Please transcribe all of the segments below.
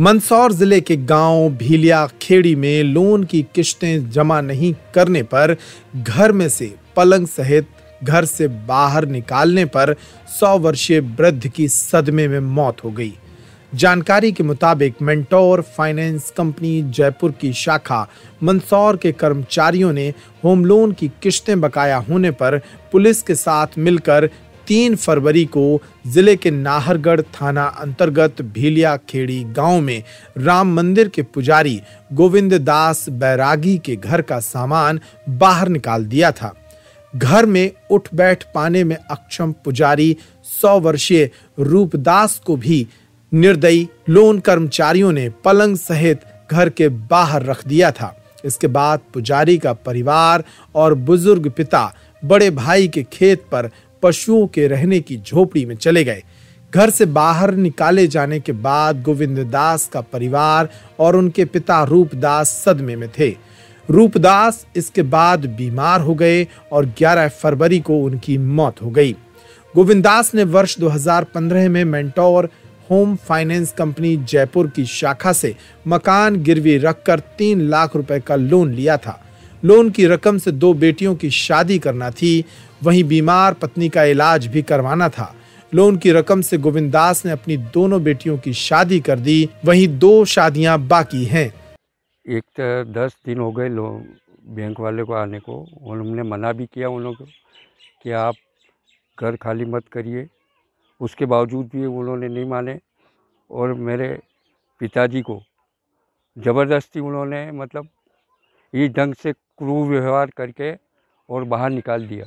मंदसौर जिले के गांव भीलिया खेड़ी में लोन की किश्तें जमा नहीं करने पर घर में से पलंग सहित घर से बाहर निकालने पर सौ वर्षीय वृद्ध की सदमे में मौत हो गई जानकारी के मुताबिक मेंटोर फाइनेंस कंपनी जयपुर की शाखा मंदसौर के कर्मचारियों ने होम लोन की किश्तें बकाया होने पर पुलिस के साथ मिलकर तीन फरवरी को जिले के नाहरगढ़ थाना अंतर्गत भीलिया खेड़ी गांव में राम मंदिर के पुजारी गोविंद दास बैरागी के घर का सामान बाहर निकाल दिया था घर में उठ बैठ पाने में अक्षम पुजारी सौ वर्षीय रूपदास को भी निर्दयी लोन कर्मचारियों ने पलंग सहित घर के बाहर रख दिया था इसके बाद पुजारी का परिवार और बुजुर्ग पिता बड़े भाई के खेत पर पशुओं के रहने की झोपड़ी में चले गए घर से बाहर निकाले जाने के बाद गोविंद दास का परिवार और उनके पिता रूपदास सदमे में थे रूपदास इसके बाद बीमार हो गए और 11 फरवरी को उनकी मौत हो गई गोविंददास ने वर्ष 2015 में mentor home finance company Jaipur की शाखा से मकान गिरवी रखकर तीन लाख रुपए का लोन लिया था लोन की रकम से दो बेटियों की शादी करना थी वहीं बीमार पत्नी का इलाज भी करवाना था लोन की रकम से गोविंद दास ने अपनी दोनों बेटियों की शादी कर दी वहीं दो शादियां बाकी हैं एक तो दस दिन हो गए लोन बैंक वाले को आने को उन्होंने मना भी किया उन लोगों को कि आप घर खाली मत करिए उसके बावजूद भी उन्होंने नहीं माने और मेरे पिताजी को ज़बरदस्ती उन्होंने मतलब इस ढंग से क्रू व्यवहार करके और बाहर निकाल दिया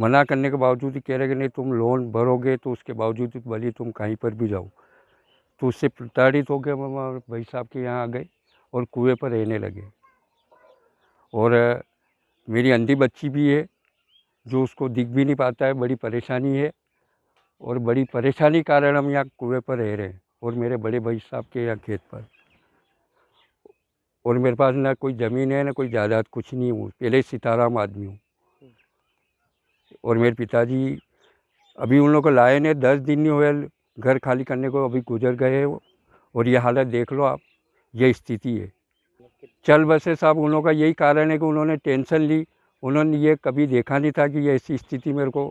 मना करने के बावजूद कह रहे कि नहीं तुम लोन भरोगे तो उसके बावजूद भले तुम कहीं पर भी जाओ तो उससे प्रताड़ित हो गए भाई साहब के यहाँ आ गए और कुएँ पर रहने लगे और मेरी अंधी बच्ची भी है जो उसको दिख भी नहीं पाता है बड़ी परेशानी है और बड़ी परेशानी कारण हम यहाँ कुएँ पर रह रहे हैं और मेरे बड़े भाई साहब के यहाँ खेत पर और मेरे पास ना कोई ज़मीन है ना कोई जायदाद कुछ नहीं हूँ पहले सीताराम आदमी हूँ हम्म। और मेरे पिताजी अभी उन लोग को लाए ने दस दिन नहीं हुए घर खाली करने को अभी गुजर गए वो और ये हालत देख लो आप ये स्थिति है चल बसे साहब उन लोगों का यही कारण है कि उन्होंने टेंशन ली उन्होंने ये कभी देखा नहीं था कि ये ऐसी स्थिति मेरे को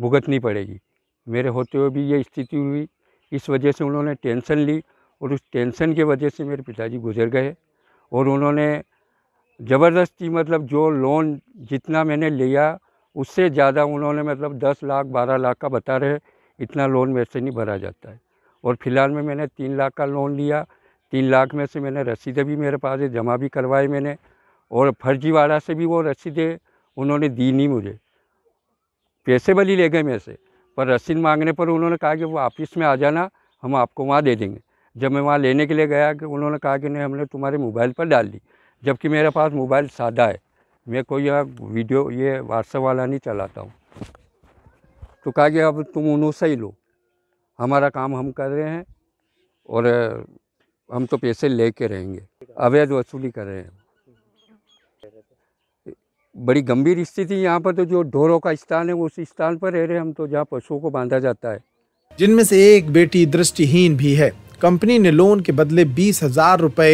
भुगतनी पड़ेगी मेरे होते हुए भी ये स्थिति हुई इस वजह से उन्होंने टेंशन ली और उस टेंशन की वजह से मेरे पिताजी गुजर गए और उन्होंने ज़बरदस्ती मतलब जो लोन जितना मैंने लिया उससे ज़्यादा उन्होंने मतलब दस लाख बारह लाख का बता रहे इतना लोन वैसे नहीं भरा जाता है और फिलहाल में मैंने तीन लाख का लोन लिया तीन लाख में से मैंने रसीदें भी मेरे पास है जमा भी करवाए मैंने और फर्जीवाड़ा से भी वो रसीदें उन्होंने दी नहीं मुझे पैसे भली ले गए मेरे से पर रसीद मांगने पर उन्होंने कहा कि वो ऑफिस में आ जाना हम आपको वहाँ दे देंगे जब मैं वहाँ लेने के लिए गया कि उन्होंने कहा कि नहीं हमने तुम्हारे मोबाइल पर डाल दी जबकि मेरे पास मोबाइल सादा है मैं कोई यह वीडियो ये व्हाट्सअप वाला नहीं चलाता हूँ तो कहा कि अब तुम उन्हों से ही लो हमारा काम हम कर रहे हैं और हम तो पैसे ले कर रहेंगे अवैध वसूली कर रहे हैं बड़ी गंभीर स्थिति यहाँ पर तो जो ढोरों का स्थान है उस स्थान पर रह रहे हम तो जहाँ पशुओं को बांधा जाता है जिनमें से एक बेटी दृष्टिहीन भी है कंपनी ने लोन के बदले बीस हजार रुपए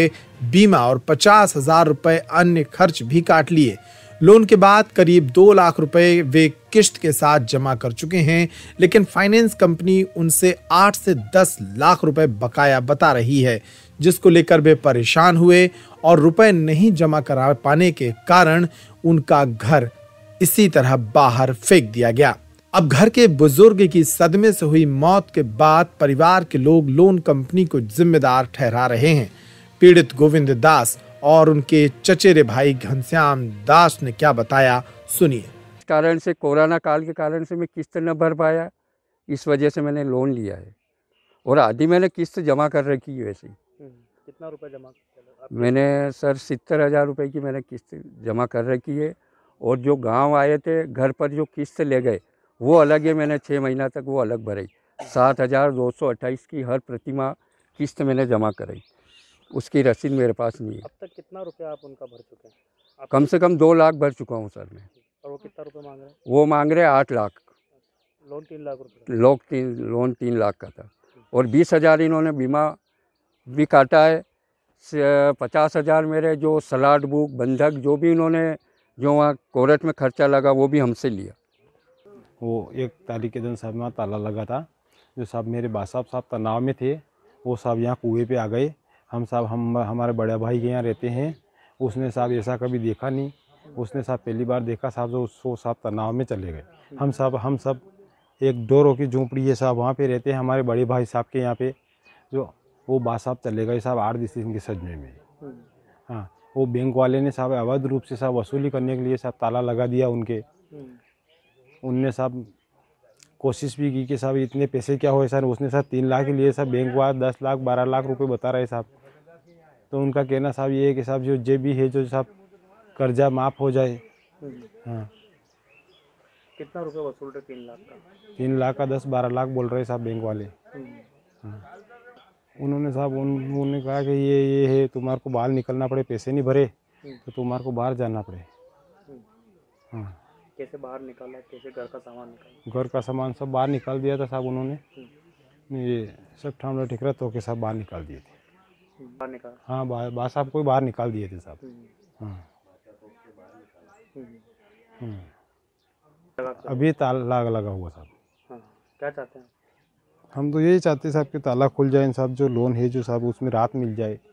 बीमा और पचास हजार रुपए अन्य खर्च भी काट लिए लोन के बाद करीब दो लाख रुपए वे किश्त के साथ जमा कर चुके हैं लेकिन फाइनेंस कंपनी उनसे आठ से दस लाख रुपए बकाया बता रही है जिसको लेकर वे परेशान हुए और रुपए नहीं जमा करा पाने के कारण उनका घर इसी तरह बाहर फेंक दिया गया अब घर के बुजुर्ग की सदमे से हुई मौत के बाद परिवार के लोग लोन कंपनी को जिम्मेदार ठहरा रहे हैं पीड़ित गोविंद दास और उनके चचेरे भाई घनश्याम दास ने क्या बताया सुनिए कारण से कोरोना काल के कारण से मैं किस्त न भर पाया इस वजह से मैंने लोन लिया है और आधी मैंने किस्त जमा कर रखी है वैसे हम्म, कितना रुपए जमा मैंने सर सत्तर हज़ार रुपये की मैंने किस्त जमा कर रखी है और जो गांव आए थे घर पर जो किस्त ले गए वो अलग है मैंने छः महीना तक वो अलग भराई सात हज़ार दो सौ अट्ठाईस की हर प्रतिमा किस्त मैंने जमा कराई उसकी रसीद मेरे पास नहीं है अब तक कितना रुपया आप उनका भर चुके हैं कम से कम दो लाख भर चुका हूँ सर मैं और वो कितना रुपये मांग रहे हैं वो मांग रहे हैं आठ लाख लोन तीन लाख रुपये लोन तीन लोन तीन लाख का था और बीस हज़ार इन्होंने बीमा भी काटा है पचास हज़ार मेरे जो सलाड बुक बंधक जो भी इन्होंने जो वहाँ कोर्ट में खर्चा लगा वो भी हमसे लिया वो एक तारीख के दिन साहब वहाँ ताला लगा था जो साहब मेरे बासाब साहब तनाव में थे वो साहब यहाँ कुएँ पे आ गए हम साहब हम हमारे बड़े भाई के यहाँ रहते हैं उसने साहब ऐसा कभी देखा नहीं उसने साहब पहली बार देखा साहब जो उसको साहब तनाव में चले गए हम साहब हम सब एक रो की झोंपड़ी है साहब वहाँ पे रहते हैं हमारे बड़े भाई साहब के यहाँ पे जो वो बासाब चले गए साहब आठ दिस के सजमे में हाँ वो बैंक वाले ने साहब अवैध रूप से साहब वसूली करने के लिए साहब ताला लगा दिया उनके उनने साहब कोशिश भी की कि साहब इतने पैसे क्या हो सर उसने साहब तीन लाख लिए साहब बैंक वाला दस लाख बारह लाख रुपए बता रहे साहब तो उनका कहना साहब ये है कि साहब जो जे भी है जो साहब कर्जा माफ़ हो जाए हाँ कितना रुपए वसूल रहे तीन लाख का तीन लाख का दस बारह लाख बोल रहे साहब बैंक वाले हाँ उन्होंने साहब उन्होंने कहा कि ये ये है तुम्हारे को बाहर निकलना पड़े पैसे नहीं भरे तो तुम्हारे को बाहर जाना पड़े हाँ कैसे बाहर निकाला कैसे घर का सामान निकाला घर का सामान सब बाहर निकाल दिया था साहब उन्होंने हम्म। ये सब ठीक रहा तो के साहब बाहर निकाल दिए थे बाहर निकाल हाँ बाहर साहब को बाहर निकाल दिए थे साहब हम्म। हाँ हम्म। अभी ताला लगा हुआ साहब हाँ। क्या चाहते हैं हम तो यही चाहते साहब कि ताला खुल जाए साहब जो लोन है जो साहब उसमें रात मिल जाए